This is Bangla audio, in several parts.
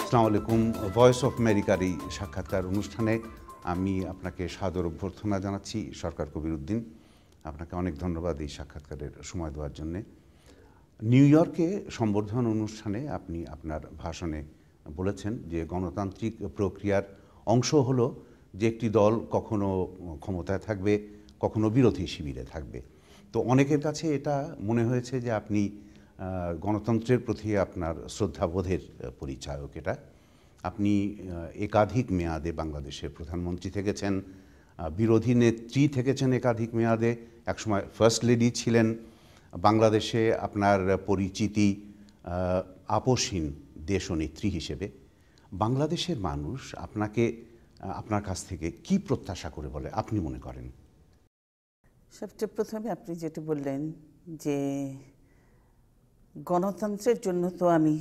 আসসালামাইকুম ভয়েস অফ আমেরিকার এই সাক্ষাৎকার অনুষ্ঠানে আমি আপনাকে সাদর অভ্যর্থনা জানাচ্ছি সরকার কবির উদ্দিন আপনাকে অনেক ধন্যবাদ এই সাক্ষাৎকারের সময় দেওয়ার জন্যে নিউ ইয়র্কে সম্বর্ধনা অনুষ্ঠানে আপনি আপনার ভাষণে বলেছেন যে গণতান্ত্রিক প্রক্রিয়ার অংশ হলো যে একটি দল কখনো ক্ষমতায় থাকবে কখনো বিরোধী শিবিরে থাকবে তো অনেকের কাছে এটা মনে হয়েছে যে আপনি গণতন্ত্রের প্রতি আপনার শ্রদ্ধাবোধের পরিচায়ক এটা আপনি একাধিক মেয়াদে বাংলাদেশের প্রধানমন্ত্রী থেকেছেন বিরোধী নেত্রী থেকেছেন একাধিক মেয়াদে একসময় ফার্স্ট লেডি ছিলেন বাংলাদেশে আপনার পরিচিতি আপসহীন দেশ ও নেত্রী হিসেবে বাংলাদেশের মানুষ আপনাকে আপনার কাছ থেকে কি প্রত্যাশা করে বলে আপনি মনে করেন সবচেয়ে প্রথমে আপনি যেটা বললেন যে গণতন্ত্রের জন্য তো আমি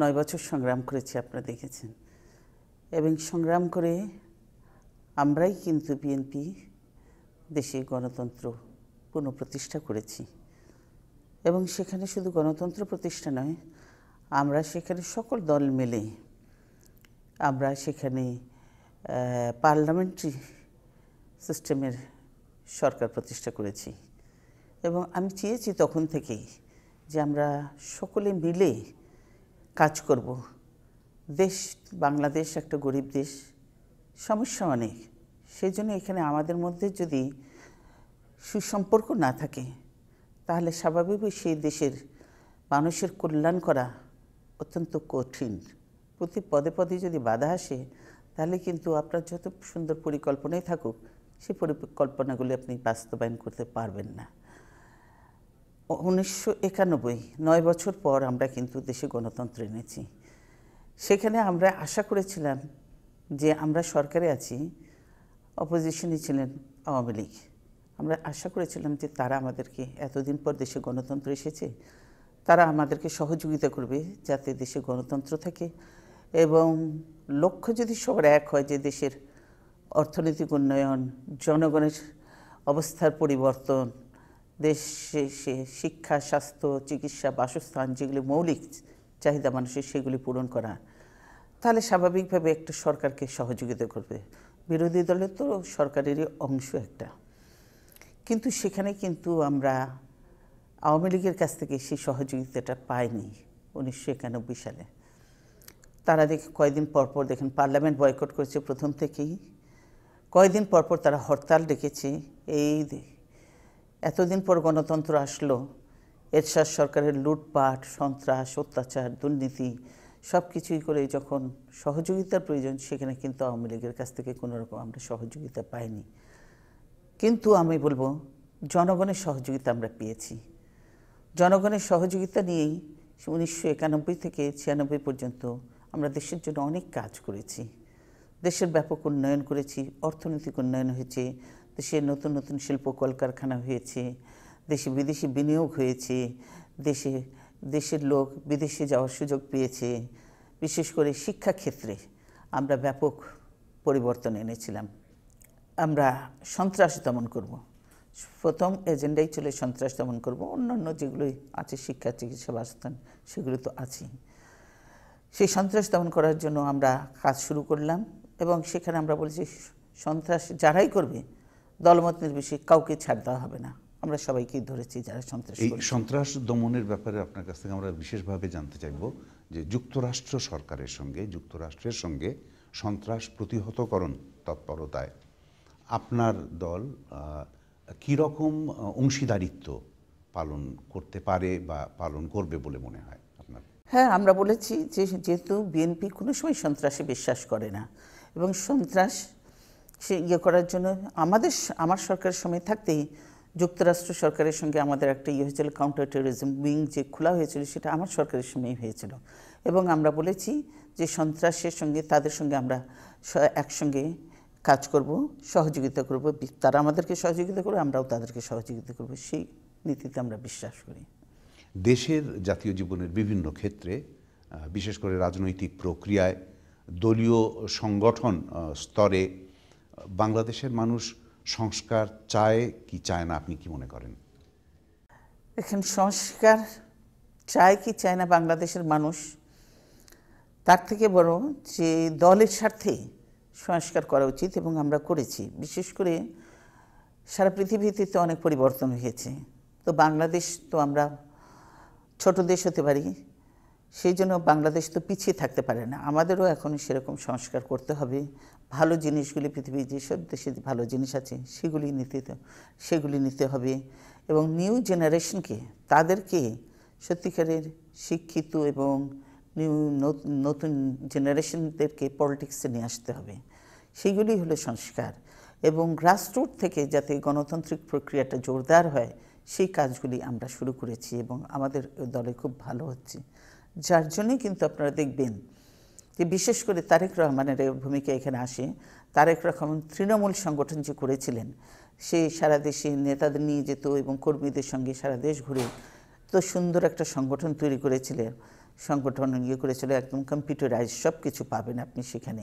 নয় বছর সংগ্রাম করেছি আপনারা দেখেছেন এবং সংগ্রাম করে আমরাই কিন্তু বিএনপি দেশে গণতন্ত্র পুনঃপ্রতিষ্ঠা করেছি এবং সেখানে শুধু গণতন্ত্র প্রতিষ্ঠা নয় আমরা সেখানে সকল দল মিলে আমরা সেখানে পার্লামেন্টারি সিস্টেমের সরকার প্রতিষ্ঠা করেছি এবং আমি চেয়েছি তখন থেকেই যে আমরা সকলে মিলে কাজ করব দেশ বাংলাদেশ একটা গরিব দেশ সমস্যা অনেক সেই জন্য এখানে আমাদের মধ্যে যদি সুসম্পর্ক না থাকে তাহলে স্বাভাবিকই সেই দেশের মানুষের কল্যাণ করা অত্যন্ত কঠিন প্রতি পদে পদে যদি বাধা আসে তাহলে কিন্তু আপনার যত সুন্দর পরিকল্পনাই থাকুক সেই পরিকল্পনাগুলি আপনি বাস্তবায়ন করতে পারবেন না উনিশশো একানব্বই নয় বছর পর আমরা কিন্তু দেশে গণতন্ত্র এনেছি সেখানে আমরা আশা করেছিলাম যে আমরা সরকারে আছি অপোজিশনে ছিলেন আওয়ামী লীগ আমরা আশা করেছিলাম যে তারা আমাদেরকে এতদিন পর দেশে গণতন্ত্র এসেছে তারা আমাদেরকে সহযোগিতা করবে যাতে দেশে গণতন্ত্র থাকে এবং লক্ষ্য যদি সবার এক হয় যে দেশের অর্থনৈতিক উন্নয়ন জনগণের অবস্থার পরিবর্তন সে শিক্ষা স্বাস্থ্য চিকিৎসা বাসস্থান যেগুলি মৌলিক চাহিদা মানুষের সেগুলি পূরণ করা তাহলে স্বাভাবিকভাবে একটা সরকারকে সহযোগিতা করবে বিরোধী দলের তো সরকারেরই অংশ একটা কিন্তু সেখানে কিন্তু আমরা আওয়ামী লীগের কাছ থেকে সেই সহযোগিতাটা পাইনি উনিশশো একানব্বই সালে তারা দেখে কয়েকদিন পরপর দেখেন পার্লামেন্ট বয়কট করেছে প্রথম থেকেই কয়েকদিন পরপর তারা হরতাল ডেকেছে এই এতদিন পর গণতন্ত্র আসলো এরশাদ সরকারের লুটপাট সন্ত্রাস অত্যাচার দুর্নীতি সব কিছুই করে যখন সহযোগিতার প্রয়োজন সেখানে কিন্তু আওয়ামী লীগের কাছ থেকে কোনো রকম আমরা সহযোগিতা পাইনি কিন্তু আমি বলবো জনগণের সহযোগিতা আমরা পেয়েছি জনগণের সহযোগিতা নিয়েই উনিশশো একানব্বই থেকে ছিয়ানব্বই পর্যন্ত আমরা দেশের জন্য অনেক কাজ করেছি দেশের ব্যাপক উন্নয়ন করেছি অর্থনৈতিক উন্নয়ন হয়েছে দেশে নতুন নতুন শিল্প কলকারখানা হয়েছে দেশে বিদেশি বিনিয়োগ হয়েছে দেশে দেশের লোক বিদেশে যাওয়ার সুযোগ পেয়েছে বিশেষ করে শিক্ষাক্ষেত্রে আমরা ব্যাপক পরিবর্তন এনেছিলাম আমরা সন্ত্রাস দমন করব। প্রথম এজেন্ডাই চলে সন্ত্রাস দমন করব অন্যান্য যেগুলোই আছে শিক্ষা চিকিৎসা বাসস্থান সেগুলো তো আছেই সেই সন্ত্রাস দমন করার জন্য আমরা কাজ শুরু করলাম এবং সেখানে আমরা বলছি সন্ত্রাস যারাই করবে দলমত নির্বিশেষে কাউকে ছাড় দেওয়া হবে না আমরা সবাইকেই ধরেছি যারা সন্ত্রাস এই সন্ত্রাস দমনের ব্যাপারে আপনার কাছ থেকে আমরা বিশেষভাবে জানতে চাইব যে যুক্তরাষ্ট্র সরকারের সঙ্গে যুক্তরাষ্ট্রের সঙ্গে সন্ত্রাস প্রতিহতকরণ তৎপরতায় আপনার দল কীরকম অংশীদারিত্ব পালন করতে পারে বা পালন করবে বলে মনে হয় আপনার হ্যাঁ আমরা বলেছি যে যেহেতু বিএনপি কোনো সময় সন্ত্রাসে বিশ্বাস করে না এবং সন্ত্রাস সে ইয়ে করার জন্য আমাদের আমার সরকারের সময় থাকতেই যুক্তরাষ্ট্র সরকারের সঙ্গে আমাদের একটা ইয়ে হয়েছিল কাউন্টার টেরোরিজম উইং যে খোলা হয়েছিল সেটা আমার সরকারের সময়ই হয়েছিল এবং আমরা বলেছি যে সন্ত্রাসের সঙ্গে তাদের সঙ্গে আমরা একসঙ্গে কাজ করব সহযোগিতা করব তারা আমাদেরকে সহযোগিতা করবে আমরাও তাদেরকে সহযোগিতা করব সেই নীতিতে আমরা বিশ্বাস করি দেশের জাতীয় জীবনের বিভিন্ন ক্ষেত্রে বিশেষ করে রাজনৈতিক প্রক্রিয়ায় দলীয় সংগঠন স্তরে বাংলাদেশের মানুষ সংস্কার চায় কি চায় না আপনি কি মনে করেন এখন সংস্কার চায় কি চায় না বাংলাদেশের মানুষ তার থেকে বড় যে দলের স্বার্থে সংস্কার করা উচিত এবং আমরা করেছি বিশেষ করে সারা পৃথিবীতে তো অনেক পরিবর্তন হয়েছে তো বাংলাদেশ তো আমরা ছোট দেশ হতে পারি সেই জন্য বাংলাদেশ তো পিছিয়ে থাকতে পারে না আমাদেরও এখন সেরকম সংস্কার করতে হবে ভালো জিনিসগুলি পৃথিবীর যেসব দেশে ভালো জিনিস আছে সেগুলি নিতে সেগুলি নিতে হবে এবং নিউ জেনারেশনকে তাদেরকে সত্যিকারের শিক্ষিত এবং নিউ নতুন জেনারেশনদেরকে পলিটিক্সে নিয়ে আসতে হবে সেগুলি হলো সংস্কার এবং গ্রাসরুট থেকে যাতে গণতান্ত্রিক প্রক্রিয়াটা জোরদার হয় সেই কাজগুলি আমরা শুরু করেছি এবং আমাদের দলে খুব ভালো হচ্ছে যার জন্যে কিন্তু আপনারা দেখবেন যে বিশেষ করে তারেক রহমানের ভূমিকা এখানে আসে তারেক রহমান তৃণমূল সংগঠন যে করেছিলেন সে সারা দেশে নেতাদের নিয়ে যেত এবং কর্মীদের সঙ্গে সারা দেশ ঘুরে তো সুন্দর একটা সংগঠন তৈরি করেছিলেন সংগঠন ইয়ে করেছিল একদম কম্পিউটারাইজ সব কিছু পাবেন আপনি সেখানে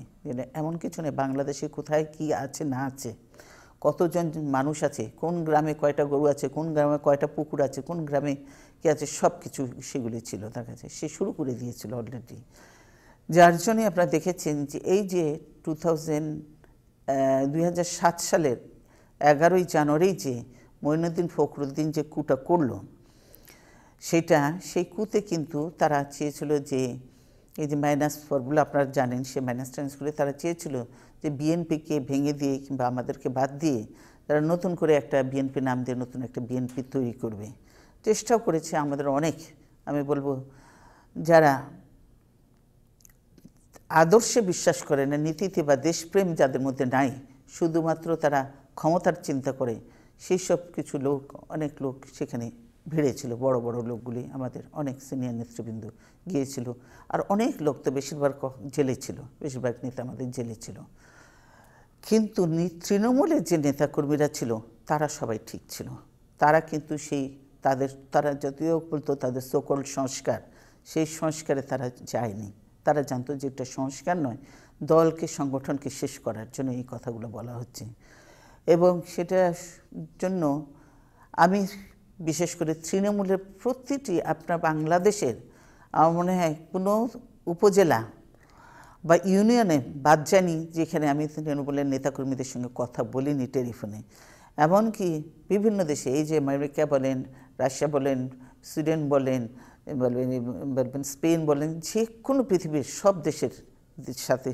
এমন কিছু নেই বাংলাদেশে কোথায় কি আছে না আছে কতজন মানুষ আছে কোন গ্রামে কয়টা গরু আছে কোন গ্রামে কয়টা পুকুর আছে কোন গ্রামে কী আছে সব কিছু সেগুলি ছিল তার কাছে সে শুরু করে দিয়েছিল অলরেডি যার জন্যই আপনারা দেখেছেন যে এই যে টু থাউজেন্ড সালের এগারোই জানুয়ারি যে মৈনুদ্দিন ফখরুদ্দিন যে কুটা করল সেটা সেই কুতে কিন্তু তারা চেয়েছিল যে এই যে মাইনাস ফরগুলো আপনারা জানেন সে মাইনাস টাইনাসগুলো তারা চেয়েছিল যে বিএনপিকে ভেঙে দিয়ে কিংবা আমাদেরকে বাদ দিয়ে তারা নতুন করে একটা বিএনপি নাম দিয়ে নতুন একটা বিএনপি তৈরি করবে চেষ্টাও করেছে আমাদের অনেক আমি বলবো যারা আদর্শে বিশ্বাস করে না নীতিতে বা দেশপ্রেম যাদের মধ্যে নাই শুধুমাত্র তারা ক্ষমতার চিন্তা করে সেই সব কিছু লোক অনেক লোক সেখানে ভিড়েছিল বড় বড় লোকগুলি আমাদের অনেক সিনিয়র নেতৃবৃন্দ গিয়েছিল আর অনেক লোক তো বেশিরভাগ জেলে ছিল বেশিরভাগ নেতা আমাদের জেলে ছিল কিন্তু তৃণমূলের যে নেতাকর্মীরা ছিল তারা সবাই ঠিক ছিল তারা কিন্তু সেই তাদের তারা যদিও বলতো তাদের সকল সংস্কার সেই সংস্কারে তারা যায়নি তারা জানতো যে এটা সংস্কার নয় দলকে সংগঠনকে শেষ করার জন্য এই কথাগুলো বলা হচ্ছে এবং সেটা জন্য আমি বিশেষ করে তৃণমূলের প্রতিটি আপনার বাংলাদেশের আমার মনে হয় কোনো উপজেলা বা ইউনিয়নে বাদ জানি যেখানে আমি তৃণমূলের নেতাকর্মীদের সঙ্গে কথা বলিনি টেলিফোনে এমনকি বিভিন্ন দেশে এই যে আমেরিকা বলেন রাশিয়া বলেন সুইডেন বলেন বলবেন স্পেন বলেন যে কোনো পৃথিবীর সব দেশের সাথে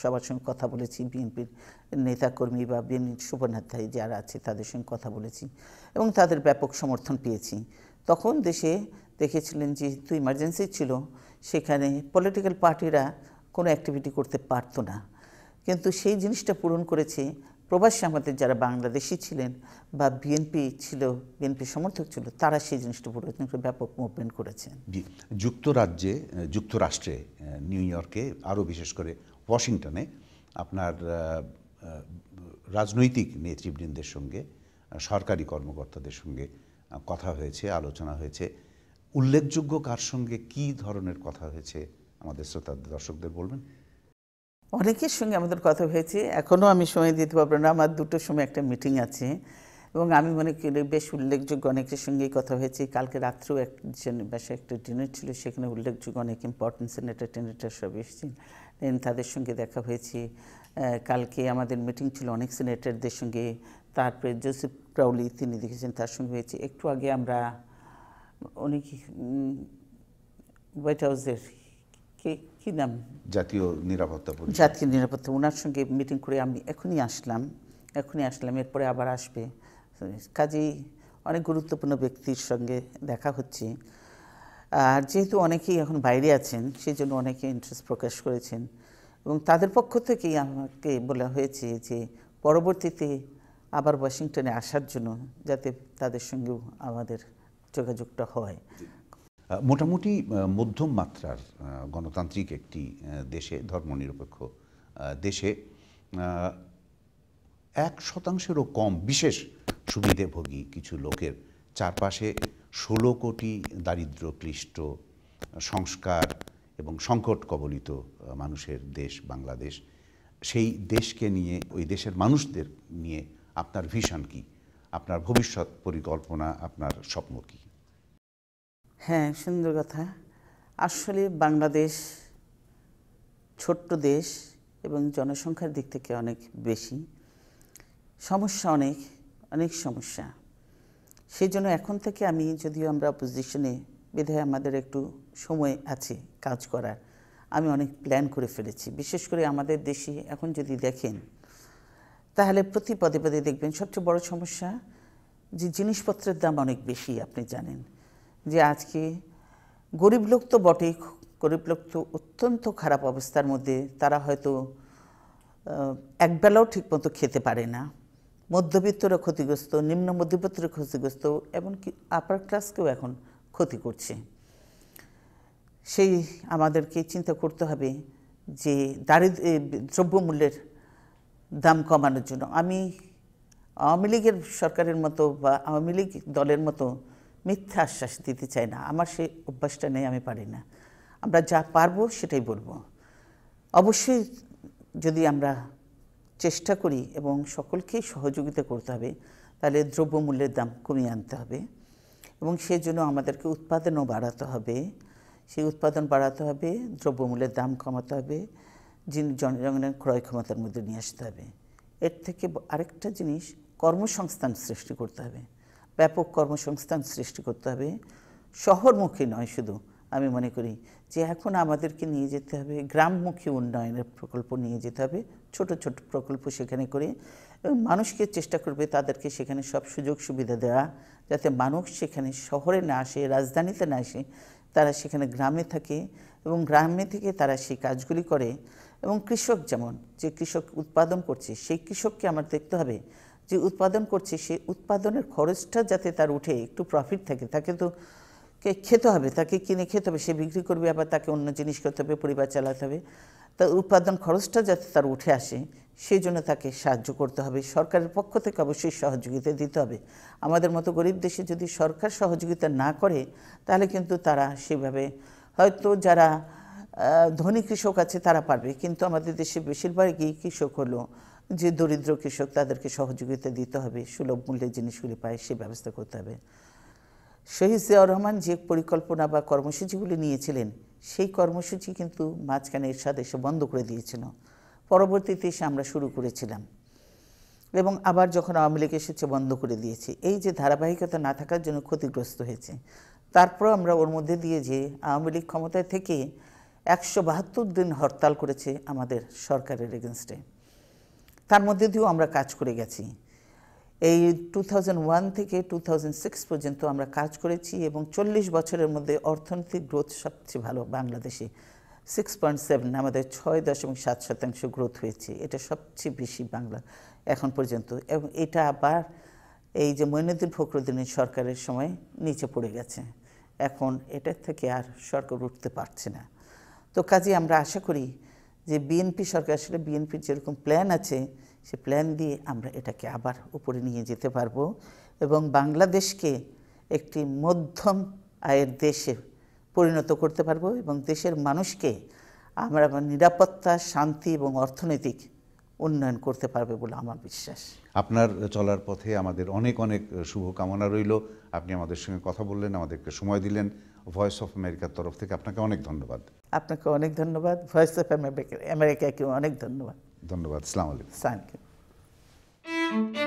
সবার সঙ্গে কথা বলেছি বিএনপির নেতাকর্মী বা বিএনপির শুভনাধ্যায়ী যারা আছে তাদের সঙ্গে কথা বলেছি এবং তাদের ব্যাপক সমর্থন পেয়েছি তখন দেশে দেখেছিলেন যে যেহেতু ইমার্জেন্সি ছিল সেখানে পলিটিক্যাল পার্টিরা কোনো অ্যাক্টিভিটি করতে পারতো না কিন্তু সেই জিনিসটা পূরণ করেছে প্রবাসী আমাদের যারা বাংলাদেশি ছিলেন বা বিএনপি ছিল বিএনপি সমর্থক ছিল তারা সেই জিনিসটা পুরো ব্যাপক মুভমেন্ট করেছেন যুক্তরাজ্যে যুক্তরাষ্ট্রে নিউ ইয়র্কে আরও বিশেষ করে ওয়াশিংটনে আপনার রাজনৈতিক নেতৃবৃন্দের সঙ্গে সরকারি কর্মকর্তাদের সঙ্গে কথা হয়েছে আলোচনা হয়েছে উল্লেখযোগ্য কার সঙ্গে কি ধরনের কথা হয়েছে আমাদের শ্রোতা দর্শকদের বলবেন অনেকের সঙ্গে আমাদের কথা হয়েছে এখনও আমি সময় দিতে পারবো না আমার দুটোর সময় একটা মিটিং আছে এবং আমি মনে করি বেশ উল্লেখযোগ্য অনেকের সঙ্গেই কথা হয়েছে কালকে রাত্রেও একজন বাসায় একটা ডিনার ছিল সেখানে উল্লেখযোগ্য অনেক ইম্পর্টেন্স সিনেটার টেনেটার সব এসেছেন দেন তাদের সঙ্গে দেখা হয়েছে কালকে আমাদের মিটিং ছিল অনেক সিনেটারদের সঙ্গে তারপরে জোসেফ প্রাউলি তিনি দেখেছেন তার সঙ্গে হয়েছে একটু আগে আমরা অনেক হোয়াইট হাউসের কে কি নাম জাতীয় নিরাপত্তা জাতীয় নিরাপত্তা ওনার সঙ্গে মিটিং করে আমি এখনই আসলাম এখনই আসলাম এরপরে আবার আসবে কাজেই অনেক গুরুত্বপূর্ণ ব্যক্তির সঙ্গে দেখা হচ্ছে আর যেহেতু অনেকেই এখন বাইরে আছেন সেই জন্য অনেকে ইন্টারেস্ট প্রকাশ করেছেন এবং তাদের পক্ষ থেকেই আমাকে বলা হয়েছে যে পরবর্তীতে আবার ওয়াশিংটনে আসার জন্য যাতে তাদের সঙ্গেও আমাদের যোগাযোগটা হয় মোটামুটি মধ্যম মাত্রার গণতান্ত্রিক একটি দেশে ধর্মনিরপেক্ষ দেশে এক শতাংশেরও কম বিশেষ সুবিধেভোগী কিছু লোকের চারপাশে ষোলো কোটি দারিদ্র ক্লিষ্ট সংস্কার এবং সংকট কবলিত মানুষের দেশ বাংলাদেশ সেই দেশকে নিয়ে ওই দেশের মানুষদের নিয়ে আপনার ভিশন কি আপনার ভবিষ্যৎ পরিকল্পনা আপনার স্বপ্ন কী হ্যাঁ সুন্দর কথা আসলে বাংলাদেশ ছোট্ট দেশ এবং জনসংখ্যার দিক থেকে অনেক বেশি সমস্যা অনেক অনেক সমস্যা সেই জন্য এখন থেকে আমি যদিও আমরা অপোজিশনে বিধায় আমাদের একটু সময় আছে কাজ করার আমি অনেক প্ল্যান করে ফেলেছি বিশেষ করে আমাদের দেশে এখন যদি দেখেন তাহলে প্রতি পদে পদে দেখবেন সবচেয়ে বড় সমস্যা যে জিনিসপত্রের দাম অনেক বেশি আপনি জানেন যে আজকে গরিব লোক তো বটে গরিব লোক তো অত্যন্ত খারাপ অবস্থার মধ্যে তারা হয়তো একবেলাও ঠিকমতো খেতে পারে না মধ্যবিত্তরা ক্ষতিগ্রস্ত নিম্ন মধ্যবিত্তরা ক্ষতিগ্রস্ত এমনকি আপার ক্লাসকেও এখন ক্ষতি করছে সেই আমাদেরকে চিন্তা করতে হবে যে দারিদ্র দ্রব্যমূল্যের দাম কমানোর জন্য আমি আওয়ামী লীগের সরকারের মতো বা আওয়ামী লীগ দলের মতো মিথ্যা আশ্বাস দিতে চাই না আমার সেই অভ্যাসটা নেই আমি পারি না আমরা যা পারবো সেটাই বলবো অবশ্যই যদি আমরা চেষ্টা করি এবং সকলকেই সহযোগিতা করতে হবে তাহলে দ্রব্যমূল্যের দাম কমিয়ে আনতে হবে এবং সেজন্য আমাদেরকে উৎপাদনও বাড়াতে হবে সেই উৎপাদন বাড়াতে হবে দ্রব্যমূল্যের দাম কমাতে হবে জনগণের ক্রয় ক্ষমতার মধ্যে নিয়ে আসতে হবে এর থেকে আরেকটা জিনিস কর্মসংস্থান সৃষ্টি করতে হবে ব্যাপক কর্মসংস্থান সৃষ্টি করতে হবে শহরমুখী নয় শুধু আমি মনে করি যে এখন আমাদেরকে নিয়ে যেতে হবে গ্রামমুখী উন্নয়নের প্রকল্প নিয়ে যেতে হবে ছোট ছোট প্রকল্প সেখানে করে এবং মানুষকে চেষ্টা করবে তাদেরকে সেখানে সব সুযোগ সুবিধা দেওয়া যাতে মানুষ সেখানে শহরে না আসে রাজধানীতে না আসে তারা সেখানে গ্রামে থাকে এবং গ্রামে থেকে তারা সেই কাজগুলি করে এবং কৃষক যেমন যে কৃষক উৎপাদন করছে সেই কৃষককে আমার দেখতে হবে যে উৎপাদন করছে সে উৎপাদনের খরচটা যাতে তার উঠে একটু প্রফিট থাকে তাকে তো খেতে হবে তাকে কিনে খেতে হবে সে বিক্রি করবে আবার তাকে অন্য জিনিস করতে হবে পরিবার চালাতে হবে তার উৎপাদন খরচটা যাতে তার উঠে আসে সেই জন্য তাকে সাহায্য করতে হবে সরকারের পক্ষ থেকে অবশ্যই সহযোগিতা দিতে হবে আমাদের মতো গরিব দেশে যদি সরকার সহযোগিতা না করে তাহলে কিন্তু তারা সেভাবে হয়তো যারা ধনী কৃষক আছে তারা পারবে কিন্তু আমাদের দেশে বেশিরভাগই কৃষক হলো যে দরিদ্র কৃষক তাদেরকে সহযোগিতা দিতে হবে সুলভ মূল্যে জিনিসগুলি পায় সে ব্যবস্থা করতে হবে শহীদ জিয়াউর রহমান যে পরিকল্পনা বা কর্মসূচিগুলি নিয়েছিলেন সেই কর্মসূচি কিন্তু মাঝখানে এরশাদ এসে বন্ধ করে দিয়েছিল পরবর্তীতে এসে আমরা শুরু করেছিলাম এবং আবার যখন আওয়ামী লীগ এসেছে বন্ধ করে দিয়েছে এই যে ধারাবাহিকতা না থাকার জন্য ক্ষতিগ্রস্ত হয়েছে তারপর আমরা ওর মধ্যে দিয়ে যে আওয়ামী লীগ ক্ষমতায় থেকে একশো বাহাত্তর দিন হরতাল করেছে আমাদের সরকারের এগেনস্টে তার মধ্যে দিয়েও আমরা কাজ করে গেছি এই টু থেকে টু পর্যন্ত আমরা কাজ করেছি এবং চল্লিশ বছরের মধ্যে অর্থনৈতিক গ্রোথ সবচেয়ে ভালো বাংলাদেশে সিক্স পয়েন্ট সেভেন আমাদের ছয় দশমিক সাত শতাংশ গ্রোথ হয়েছে এটা সবচেয়ে বেশি বাংলা এখন পর্যন্ত এবং এটা আবার এই যে মইনুদ্দিন ফখরুদ্দিনের সরকারের সময় নিচে পড়ে গেছে এখন এটার থেকে আর সরকার উঠতে পারছে না তো কাজে আমরা আশা করি যে বিএনপি সরকার আসলে বিএনপির যেরকম প্ল্যান আছে সে প্ল্যান দিয়ে আমরা এটাকে আবার উপরে নিয়ে যেতে পারব এবং বাংলাদেশকে একটি মধ্যম আয়ের দেশে পরিণত করতে পারব এবং দেশের মানুষকে আমরা নিরাপত্তা শান্তি এবং অর্থনৈতিক উন্নয়ন করতে পারবে বলে আমার বিশ্বাস আপনার চলার পথে আমাদের অনেক অনেক শুভকামনা রইল আপনি আমাদের সঙ্গে কথা বললেন আমাদেরকে সময় দিলেন ভয়েস অফ আমেরিকার তরফ থেকে আপনাকে অনেক ধন্যবাদ আপনাকে অনেক ধন্যবাদ ভয়েস অফ আমেরিকাকে অনেক ধন্যবাদ ধন্যবাদ সালাম আলাইকুম থ্যাংক ইউ